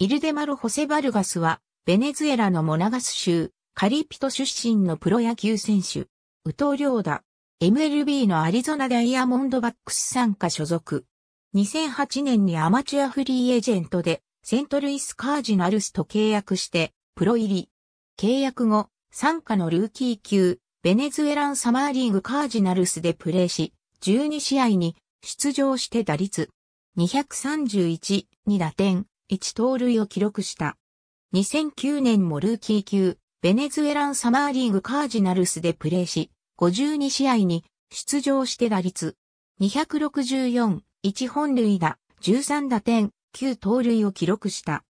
イルデマル・ホセ・バルガスは、ベネズエラのモナガス州、カリピト出身のプロ野球選手、ウトリョーダ、MLB のアリゾナダイヤモンドバックス参加所属。2008年にアマチュアフリーエージェントで、セントルイス・カージナルスと契約して、プロ入り。契約後、参加のルーキー級、ベネズエランサマーリーグカージナルスでプレーし、12試合に出場して打率231、2打点、1盗塁を記録した。2009年もルーキー級、ベネズエランサマーリーグカージナルスでプレーし、52試合に出場して打率264、1本塁打、13打点、9盗塁を記録した。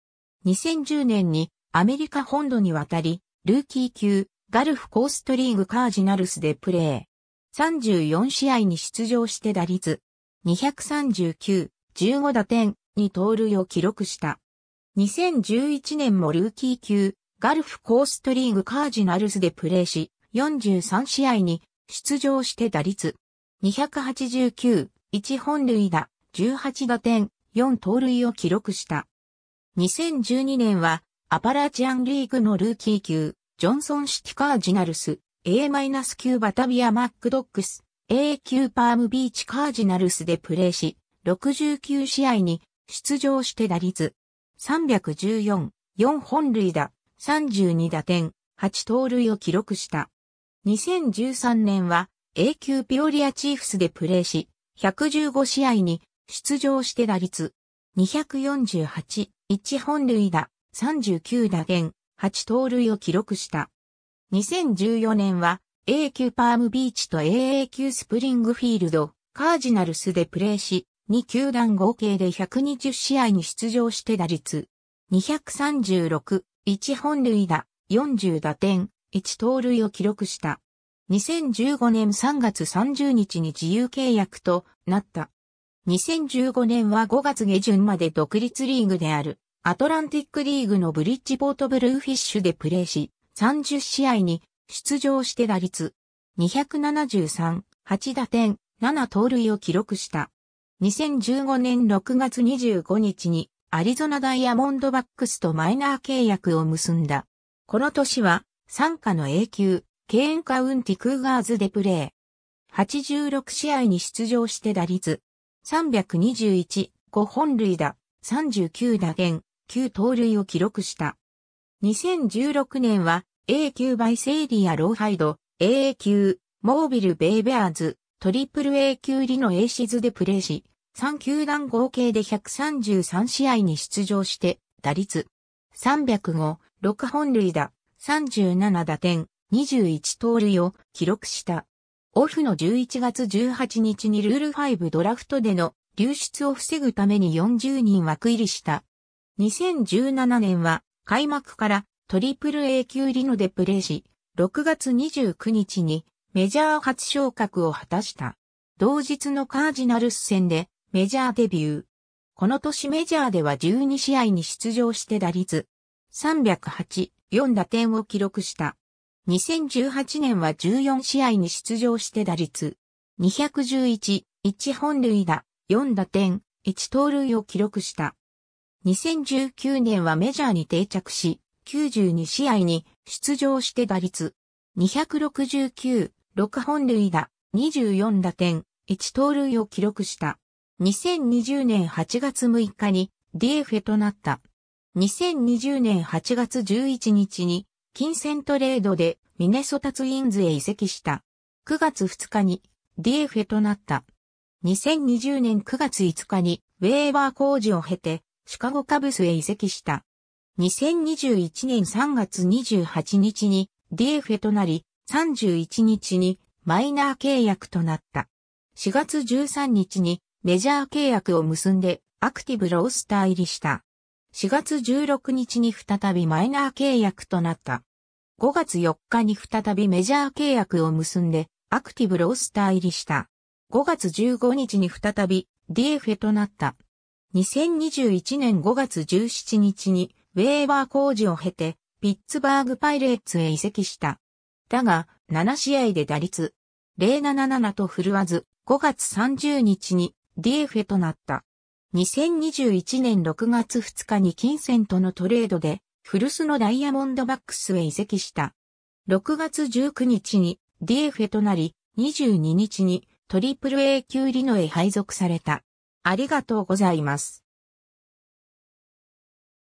2010年にアメリカ本土に渡り、ルーキー級、ガルフコーストリーグカージナルスでプレー。34試合に出場して打率239、15打点、に盗塁を記録した。2011年もルーキー級、ガルフコーストリーグカージナルスでプレーし、43試合に出場して打率。289、1本塁打、18打点、4盗塁を記録した。2012年は、アパラチアンリーグのルーキー級、ジョンソンシティカージナルス、A-9 バタビアマックドックス、A 級パームビーチカージナルスでプレーし、69試合に出場して打率314、4本塁打、32打点、8盗塁を記録した。2013年は A 級ピオリアチーフスでプレーし、115試合に出場して打率248、1本塁打、39打点、8盗塁を記録した。2014年は A 級パームビーチと AA 級スプリングフィールド、カージナルスでプレーし、2球団合計で120試合に出場して打率、236、1本塁打、40打点、1盗塁を記録した。2015年3月30日に自由契約となった。2015年は5月下旬まで独立リーグであるアトランティックリーグのブリッジポートブルーフィッシュでプレーし、30試合に出場して打率273、8打点、7盗塁を記録した。2015年6月25日にアリゾナダイヤモンドバックスとマイナー契約を結んだ。この年は、参加の永久、ケーンカウンティクーガーズでプレー。86試合に出場して打率。321、5本塁打、39打点、9盗塁を記録した。2016年は、A 級バイセイリア・ローハイド、AA 級、モービル・ベイベアーズ、トリプル A 級リノエーシズでプレーし、3球団合計で133試合に出場して、打率305、6本塁打、37打点、21盗塁を記録した。オフの11月18日にルール5ドラフトでの流出を防ぐために40人枠入りした。2017年は開幕からトリプル A 級リノでプレーし、6月29日にメジャー初昇格を果たした。同日のカージナルス戦でメジャーデビュー。この年メジャーでは12試合に出場して打率308、4打点を記録した。2018年は14試合に出場して打率211、1本塁打、4打点、1盗塁を記録した。2019年はメジャーに定着し、92試合に出場して打率269、6本塁打、24打点、1盗塁を記録した。2020年8月6日に DF となった。2020年8月11日に金銭トレードでミネソタツインズへ移籍した。9月2日に DF となった。2020年9月5日にウェーバー工事を経てシカゴカブスへ移籍した。2021年3月28日に DF となり、31日にマイナー契約となった。4月13日にメジャー契約を結んでアクティブロースター入りした。4月16日に再びマイナー契約となった。5月4日に再びメジャー契約を結んでアクティブロースター入りした。5月15日に再び d f となった。2021年5月17日にウェーバー工事を経てピッツバーグパイレーツへ移籍した。だが、7試合で打率、077と振るわず、5月30日に DF となった。2021年6月2日に金銭とのトレードで、古巣のダイヤモンドバックスへ移籍した。6月19日に DF となり、22日にトリプル a 級リノへ配属された。ありがとうございます。